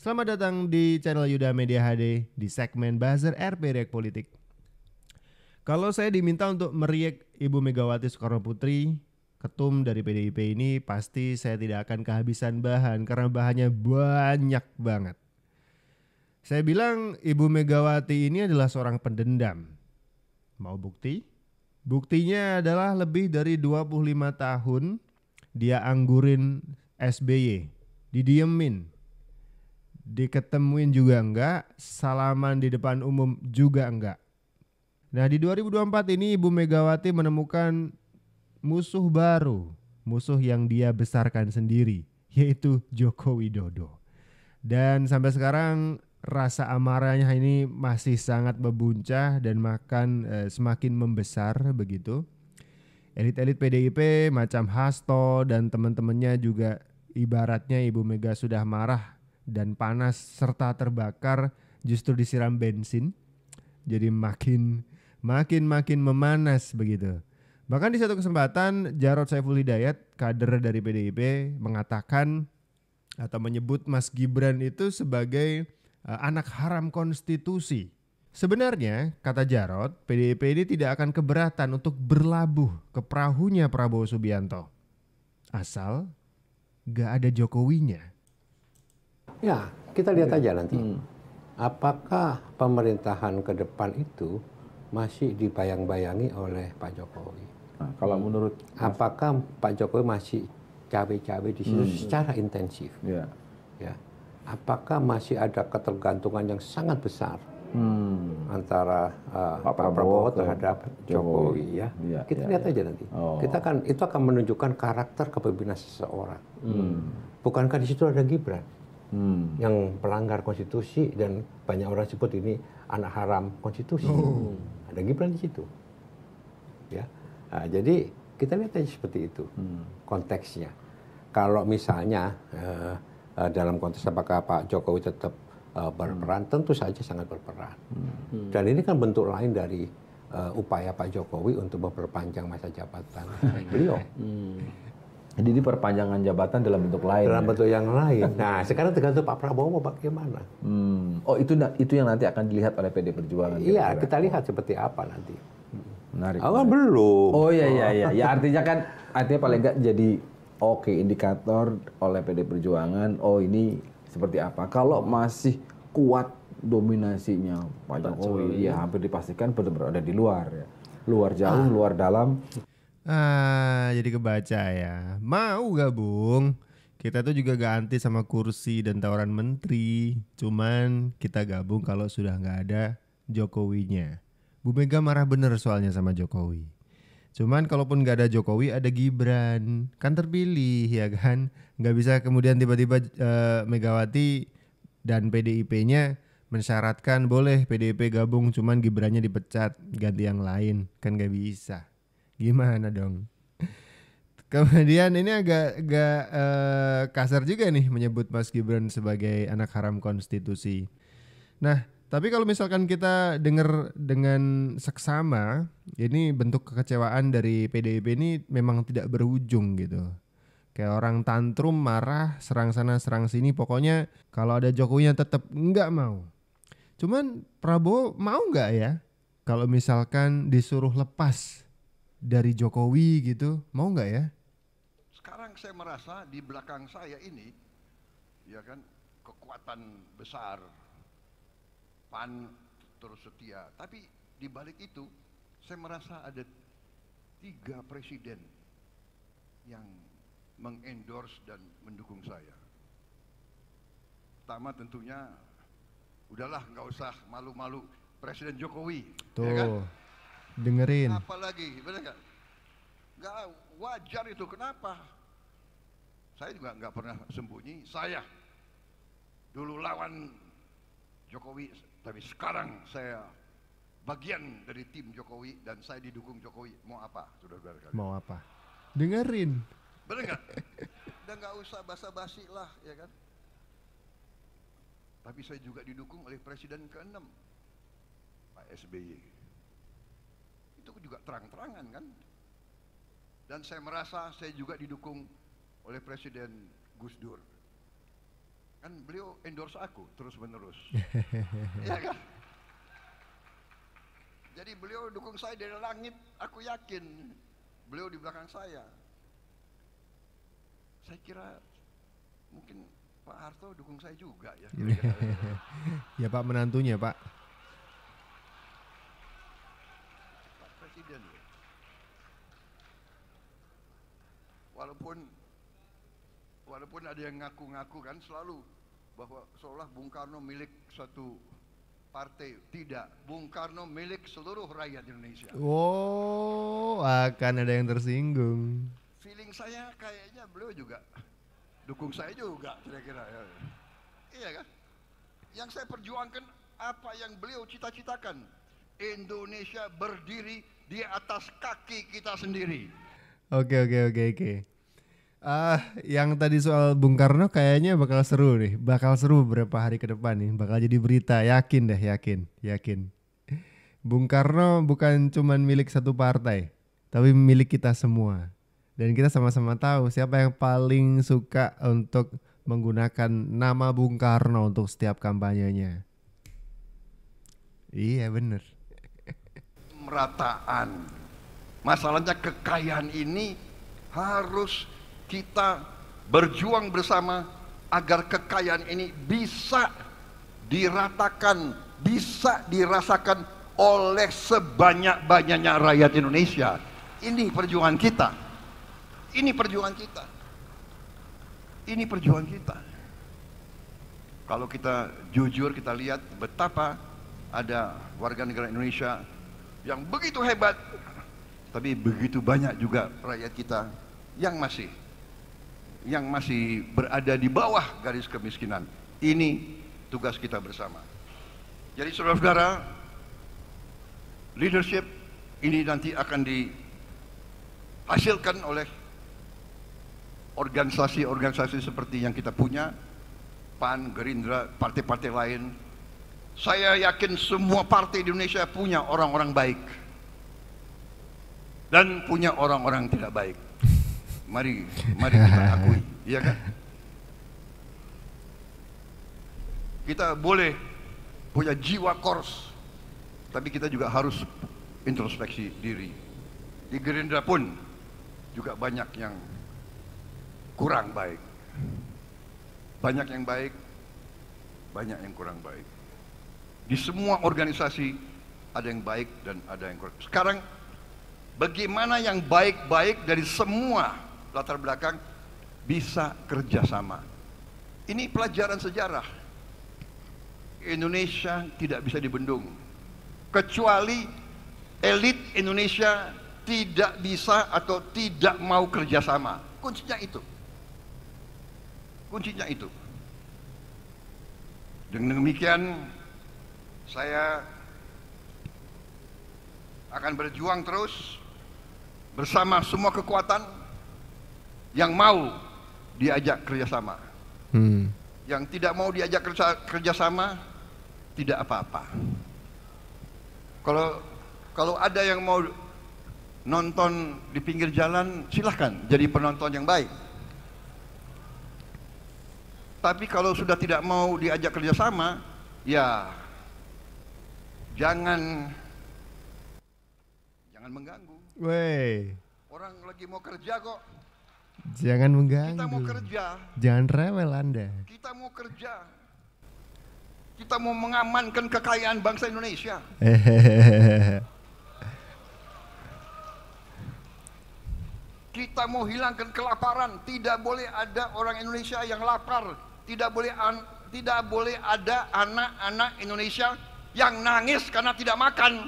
Selamat datang di channel Yuda Media HD di segmen Buzzer RP React Politik. Kalau saya diminta untuk meriak Ibu Megawati Soekarno Putri, ketum dari PDIP ini pasti saya tidak akan kehabisan bahan karena bahannya banyak banget. Saya bilang Ibu Megawati ini adalah seorang pendendam. Mau bukti? Buktinya adalah lebih dari 25 tahun dia anggurin SBY, didiemin, diketemuin juga enggak, salaman di depan umum juga enggak. Nah di 2024 ini Ibu Megawati menemukan musuh baru, musuh yang dia besarkan sendiri, yaitu Joko Widodo. Dan sampai sekarang rasa amarahnya ini masih sangat membuncah dan makan e, semakin membesar begitu. Elit-elit PDIP macam Hasto dan teman-temannya juga ibaratnya Ibu Mega sudah marah dan panas serta terbakar justru disiram bensin. Jadi makin makin makin memanas begitu. Bahkan di satu kesempatan Jarod Saiful Hidayat, kader dari PDIP, mengatakan atau menyebut Mas Gibran itu sebagai eh, anak haram konstitusi. Sebenarnya, kata Jarod, PDIP ini tidak akan keberatan untuk berlabuh ke perahunya Prabowo Subianto. Asal gak ada Jokowinya. Ya, kita lihat aja nanti. Hmm. Apakah pemerintahan ke depan itu masih dibayang-bayangi oleh Pak Jokowi? Nah, kalau hmm. menurut apakah Pak Jokowi masih cawe-cawe di situ hmm. secara intensif? Ya. ya. Apakah masih ada ketergantungan yang sangat besar hmm. antara uh, Pak, Prabowo, Prabowo terhadap Jokowi, Jokowi ya. ya kita ya, lihat ya. aja nanti. Oh. Kita kan itu akan menunjukkan karakter kepemimpinan seseorang. Hmm. Bukankah di situ ada Gibran? hmm. yang pelanggar konstitusi dan banyak orang sebut ini anak haram konstitusi. Hmm. Ada Gibran di situ. Ya. Nah, jadi kita lihat aja seperti itu hmm. konteksnya. Kalau misalnya uh, dalam konteks apakah Pak Jokowi tetap uh, berperan, hmm. tentu saja sangat berperan. Hmm. Dan ini kan bentuk lain dari uh, upaya Pak Jokowi untuk memperpanjang masa jabatan beliau. Hmm. Jadi ini perpanjangan jabatan dalam bentuk lain. Dalam ya. bentuk ya? yang lain. Nah, sekarang tergantung Pak Prabowo mau bagaimana. Hmm. Oh, itu itu yang nanti akan dilihat oleh PD Perjuangan. Iya, kita lihat seperti apa nanti. Menarik. Oh, belum. Oh iya iya iya. Ya artinya kan artinya paling enggak jadi oke okay, indikator oleh PD Perjuangan, oh ini seperti apa. Kalau masih kuat dominasinya Pak Jokowi, ya hampir dipastikan benar-benar ada di luar ya. Luar jauh, ah. luar dalam. Ah, jadi kebaca ya. Mau gabung? Kita tuh juga ganti sama kursi dan tawaran menteri. Cuman kita gabung kalau sudah nggak ada Jokowinya. Bu Mega marah bener soalnya sama Jokowi. Cuman kalaupun gak ada Jokowi ada Gibran kan terpilih ya kan. Gak bisa kemudian tiba-tiba uh, Megawati dan PDIP-nya mensyaratkan boleh PDIP gabung cuman Gibran nya dipecat ganti yang lain kan gak bisa. Gimana dong? Kemudian ini agak agak uh, kasar juga nih menyebut Mas Gibran sebagai anak haram konstitusi. Nah, tapi kalau misalkan kita dengar dengan seksama, ini bentuk kekecewaan dari PDIP ini memang tidak berujung gitu. Kayak orang tantrum, marah, serang sana, serang sini. Pokoknya kalau ada Jokowinya tetap nggak mau. Cuman Prabowo mau nggak ya? Kalau misalkan disuruh lepas dari Jokowi gitu, mau nggak ya? Sekarang saya merasa di belakang saya ini, ya kan kekuatan besar, pan terus setia. Tapi di balik itu, saya merasa ada tiga presiden yang mengendorse dan mendukung saya. Pertama tentunya, udahlah nggak usah malu-malu Presiden Jokowi. Tuh. Ya kan? dengerin apalagi benar gak gak wajar itu kenapa saya juga nggak pernah sembunyi saya dulu lawan Jokowi tapi sekarang saya bagian dari tim Jokowi dan saya didukung Jokowi mau apa saudara-saudara mau apa dengerin benar gak dan nggak usah basa-basi lah ya kan tapi saya juga didukung oleh presiden ke-6 Pak SBY itu juga terang-terangan kan. Dan saya merasa saya juga didukung oleh Presiden Gus Dur. Kan beliau endorse aku terus-menerus. ya kan? Jadi beliau dukung saya dari langit, aku yakin. Beliau di belakang saya. Saya kira mungkin Pak Harto dukung saya juga ya. ya Pak menantunya Pak. presidennya. Walaupun walaupun ada yang ngaku-ngaku kan selalu bahwa seolah Bung Karno milik satu partai. Tidak, Bung Karno milik seluruh rakyat Indonesia. Oh, akan ada yang tersinggung. Feeling saya kayaknya beliau juga dukung saya juga kira-kira ya. Iya kan? Yang saya perjuangkan apa yang beliau cita-citakan Indonesia berdiri di atas kaki kita sendiri. Oke oke oke oke. Ah, yang tadi soal Bung Karno kayaknya bakal seru nih, bakal seru beberapa hari ke depan nih, bakal jadi berita, yakin deh, yakin, yakin. Bung Karno bukan cuma milik satu partai, tapi milik kita semua. Dan kita sama-sama tahu siapa yang paling suka untuk menggunakan nama Bung Karno untuk setiap kampanyenya. Iya bener pemerataan. Masalahnya kekayaan ini harus kita berjuang bersama agar kekayaan ini bisa diratakan, bisa dirasakan oleh sebanyak-banyaknya rakyat Indonesia. Ini perjuangan kita. Ini perjuangan kita. Ini perjuangan kita. Kalau kita jujur kita lihat betapa ada warga negara Indonesia yang begitu hebat tapi begitu banyak juga rakyat kita yang masih yang masih berada di bawah garis kemiskinan ini tugas kita bersama jadi saudara-saudara leadership ini nanti akan dihasilkan oleh organisasi-organisasi seperti yang kita punya PAN, Gerindra, partai-partai lain saya yakin semua partai di Indonesia punya orang-orang baik dan punya orang-orang tidak baik. Mari, mari kita akui, ya kan? Kita boleh punya jiwa kors, tapi kita juga harus introspeksi diri. Di Gerindra pun juga banyak yang kurang baik. Banyak yang baik, banyak yang kurang baik. Di semua organisasi ada yang baik dan ada yang kurang. Sekarang bagaimana yang baik-baik dari semua latar belakang bisa kerjasama. Ini pelajaran sejarah. Indonesia tidak bisa dibendung. Kecuali elit Indonesia tidak bisa atau tidak mau kerjasama. Kuncinya itu. Kuncinya itu. Dengan demikian saya akan berjuang terus bersama semua kekuatan yang mau diajak kerjasama. Hmm. Yang tidak mau diajak kerja, kerjasama tidak apa-apa. Kalau kalau ada yang mau nonton di pinggir jalan silahkan jadi penonton yang baik. Tapi kalau sudah tidak mau diajak kerjasama, ya jangan jangan mengganggu. Woi. Orang lagi mau kerja kok. Jangan mengganggu. Kita mau kerja. Jangan rewel Anda. Kita mau kerja. Kita mau mengamankan kekayaan bangsa Indonesia. Kita mau hilangkan kelaparan. Tidak boleh ada orang Indonesia yang lapar. Tidak boleh an tidak boleh ada anak-anak Indonesia yang nangis karena tidak makan.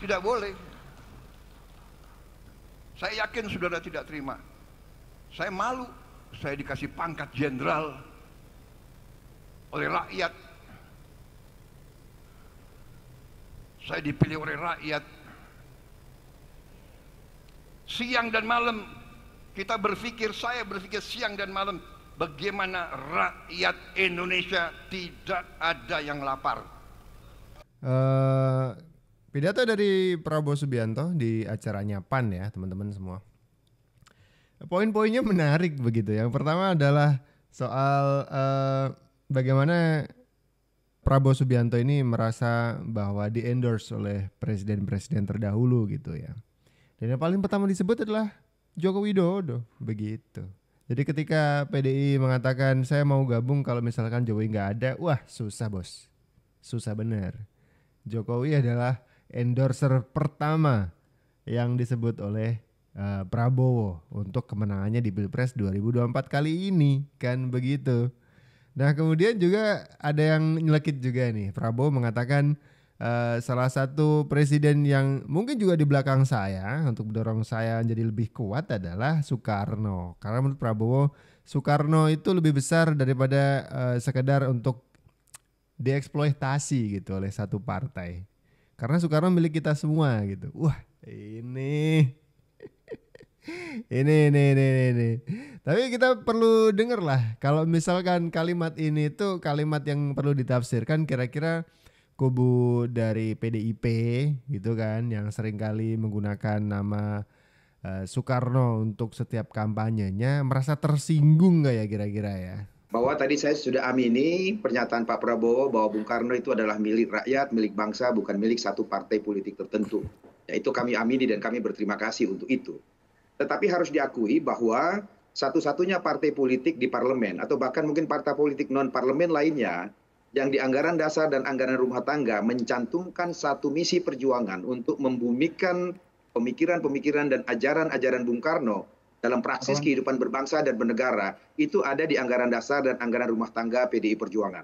Tidak boleh. Saya yakin saudara tidak terima. Saya malu, saya dikasih pangkat jenderal oleh rakyat. Saya dipilih oleh rakyat. Siang dan malam kita berpikir, saya berpikir siang dan malam bagaimana rakyat Indonesia tidak ada yang lapar. Uh, pidato dari Prabowo Subianto di acaranya PAN ya teman-teman semua. Poin-poinnya menarik begitu. Yang pertama adalah soal uh, bagaimana Prabowo Subianto ini merasa bahwa di endorse oleh presiden-presiden terdahulu gitu ya. Dan yang paling pertama disebut adalah Joko Widodo begitu. Jadi ketika PDI mengatakan saya mau gabung kalau misalkan Jokowi nggak ada, wah susah bos, susah bener. Jokowi adalah endorser pertama yang disebut oleh uh, Prabowo untuk kemenangannya di Pilpres 2024 kali ini, kan begitu. Nah kemudian juga ada yang nyelekit juga nih, Prabowo mengatakan Uh, salah satu presiden yang mungkin juga di belakang saya untuk mendorong saya menjadi lebih kuat adalah Soekarno. Karena menurut Prabowo, Soekarno itu lebih besar daripada uh, sekedar untuk dieksploitasi gitu oleh satu partai. Karena Soekarno milik kita semua gitu. Wah, ini ini ini ini ini. Tapi kita perlu dengar lah kalau misalkan kalimat ini itu kalimat yang perlu ditafsirkan kira-kira kubu dari PDIP gitu kan yang seringkali menggunakan nama uh, Soekarno untuk setiap kampanyenya merasa tersinggung nggak ya kira-kira ya? Bahwa tadi saya sudah amini pernyataan Pak Prabowo bahwa Bung Karno itu adalah milik rakyat, milik bangsa, bukan milik satu partai politik tertentu. Ya itu kami amini dan kami berterima kasih untuk itu. Tetapi harus diakui bahwa satu-satunya partai politik di parlemen atau bahkan mungkin partai politik non parlemen lainnya yang di anggaran dasar dan anggaran rumah tangga mencantumkan satu misi perjuangan untuk membumikan pemikiran-pemikiran dan ajaran-ajaran Bung Karno dalam praksis kehidupan berbangsa dan bernegara itu ada di anggaran dasar dan anggaran rumah tangga PDI Perjuangan.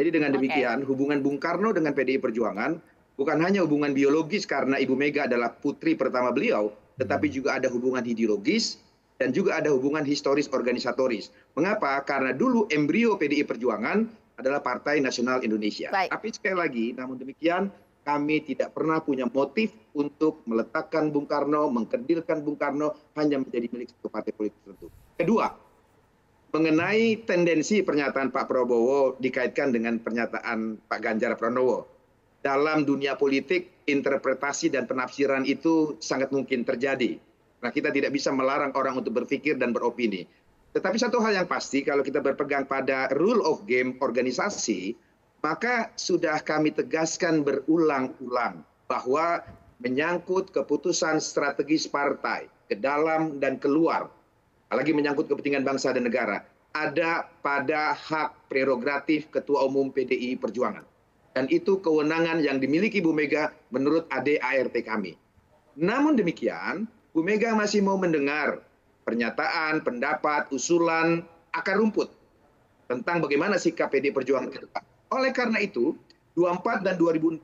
Jadi dengan demikian okay. hubungan Bung Karno dengan PDI Perjuangan bukan hanya hubungan biologis karena Ibu Mega adalah putri pertama beliau, tetapi hmm. juga ada hubungan ideologis dan juga ada hubungan historis organisatoris. Mengapa? Karena dulu embrio PDI Perjuangan adalah Partai Nasional Indonesia. Baik. Tapi sekali lagi, namun demikian kami tidak pernah punya motif untuk meletakkan Bung Karno, mengkerdilkan Bung Karno hanya menjadi milik satu partai politik tertentu. Kedua, mengenai tendensi pernyataan Pak Prabowo dikaitkan dengan pernyataan Pak Ganjar Pranowo. Dalam dunia politik, interpretasi dan penafsiran itu sangat mungkin terjadi. Nah, kita tidak bisa melarang orang untuk berpikir dan beropini tetapi satu hal yang pasti kalau kita berpegang pada rule of game organisasi, maka sudah kami tegaskan berulang-ulang bahwa menyangkut keputusan strategis partai ke dalam dan keluar, apalagi menyangkut kepentingan bangsa dan negara, ada pada hak prerogatif Ketua Umum PDI Perjuangan. Dan itu kewenangan yang dimiliki Bu Mega menurut ADART kami. Namun demikian, Bu Mega masih mau mendengar pernyataan, pendapat, usulan, akar rumput tentang bagaimana sikap PD Perjuangan ke depan. Oleh karena itu, 24 dan 2000,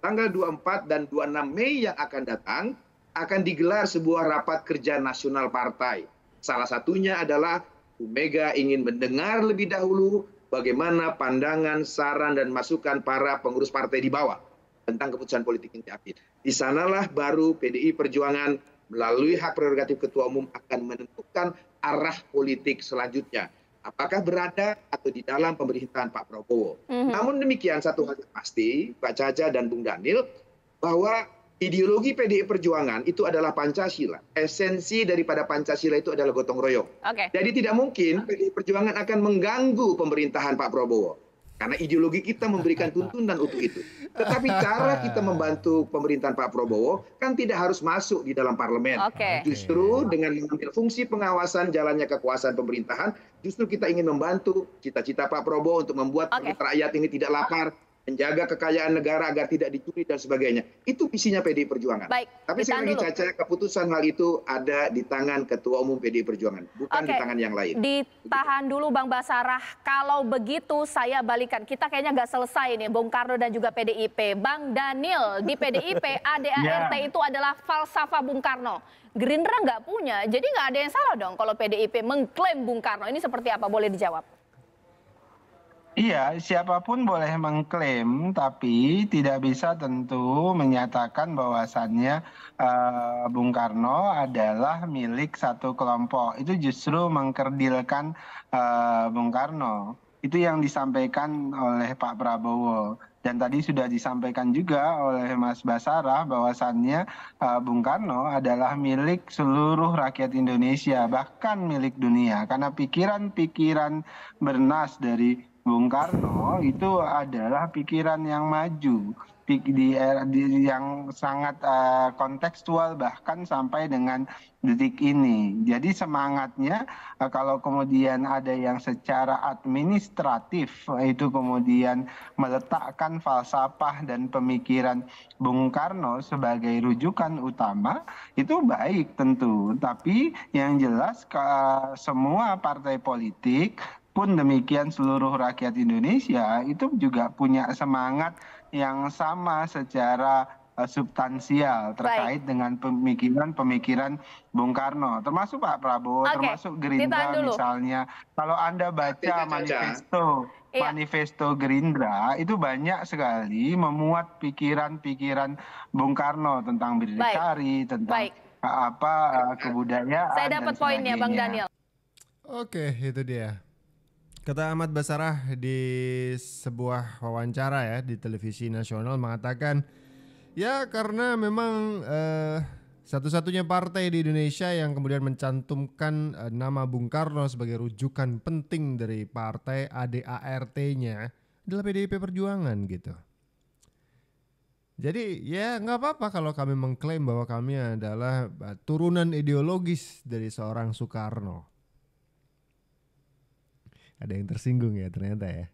tanggal 24 dan 26 Mei yang akan datang akan digelar sebuah rapat kerja nasional partai. Salah satunya adalah Bu Mega ingin mendengar lebih dahulu bagaimana pandangan, saran, dan masukan para pengurus partai di bawah tentang keputusan politik inti Di sanalah baru PDI Perjuangan melalui hak prerogatif ketua umum akan menentukan arah politik selanjutnya. Apakah berada atau di dalam pemerintahan Pak Prabowo. Mm-hmm. Namun demikian satu hal pasti, Pak Caca dan Bung Daniel, bahwa ideologi PDI Perjuangan itu adalah Pancasila. Esensi daripada Pancasila itu adalah gotong royong. Okay. Jadi tidak mungkin PDI Perjuangan akan mengganggu pemerintahan Pak Prabowo. Karena ideologi kita memberikan tuntunan untuk itu. Tetapi cara kita membantu pemerintahan Pak Prabowo kan tidak harus masuk di dalam parlemen. Okay. Justru dengan mengambil fungsi pengawasan jalannya kekuasaan pemerintahan, justru kita ingin membantu cita-cita Pak Prabowo untuk membuat okay. rakyat ini tidak lapar, menjaga kekayaan negara agar tidak dicuri dan sebagainya. Itu visinya PDI Perjuangan. Baik, Tapi saya ingin caca keputusan hal itu ada di tangan Ketua Umum PDI Perjuangan, bukan Oke, di tangan yang lain. Ditahan dulu Bang Basarah. Kalau begitu saya balikan. Kita kayaknya nggak selesai nih Bung Karno dan juga PDIP. Bang Daniel di PDIP ADART ya. itu adalah falsafah Bung Karno. Gerindra nggak punya, jadi nggak ada yang salah dong kalau PDIP mengklaim Bung Karno. Ini seperti apa? Boleh dijawab iya siapapun boleh mengklaim tapi tidak bisa tentu menyatakan bahwasannya eh, bung karno adalah milik satu kelompok itu justru mengkerdilkan eh, bung karno itu yang disampaikan oleh pak prabowo dan tadi sudah disampaikan juga oleh Mas Basarah bahwasannya uh, Bung Karno adalah milik seluruh rakyat Indonesia bahkan milik dunia karena pikiran-pikiran bernas dari Bung Karno itu adalah pikiran yang maju di, di, yang sangat uh, kontekstual bahkan sampai dengan detik ini. Jadi semangatnya uh, kalau kemudian ada yang secara administratif uh, itu kemudian meletakkan falsafah dan pemikiran Bung Karno sebagai rujukan utama itu baik tentu. Tapi yang jelas uh, semua partai politik pun demikian seluruh rakyat Indonesia itu juga punya semangat yang sama secara eh, substansial terkait Baik. dengan pemikiran-pemikiran Bung Karno, termasuk Pak Prabowo, okay. termasuk Gerindra misalnya. Kalau Anda baca manifesto Iya. manifesto Gerindra itu banyak sekali memuat pikiran-pikiran Bung Karno tentang bidikari, tentang Baik. apa eh, kebudayaan. Saya dapat poinnya, Bang Daniel. Oke, itu dia. Kata Ahmad Basarah di sebuah wawancara ya di televisi nasional mengatakan ya karena memang eh, satu-satunya partai di Indonesia yang kemudian mencantumkan eh, nama Bung Karno sebagai rujukan penting dari partai ADART-nya adalah PDIP Perjuangan gitu. Jadi ya nggak apa-apa kalau kami mengklaim bahwa kami adalah eh, turunan ideologis dari seorang Soekarno ada yang tersinggung ya ternyata ya.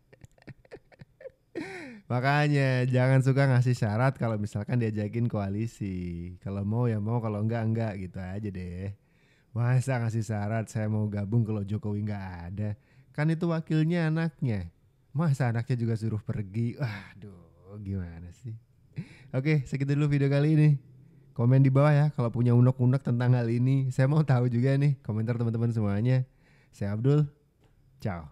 Makanya jangan suka ngasih syarat kalau misalkan diajakin koalisi. Kalau mau ya mau, kalau enggak enggak gitu aja deh. Masa ngasih syarat saya mau gabung kalau Jokowi enggak ada. Kan itu wakilnya anaknya. Masa anaknya juga suruh pergi. Waduh gimana sih. Oke segitu dulu video kali ini. Komen di bawah ya kalau punya unek-unek tentang hal ini. Saya mau tahu juga nih komentar teman-teman semuanya. Saya Abdul. Chao.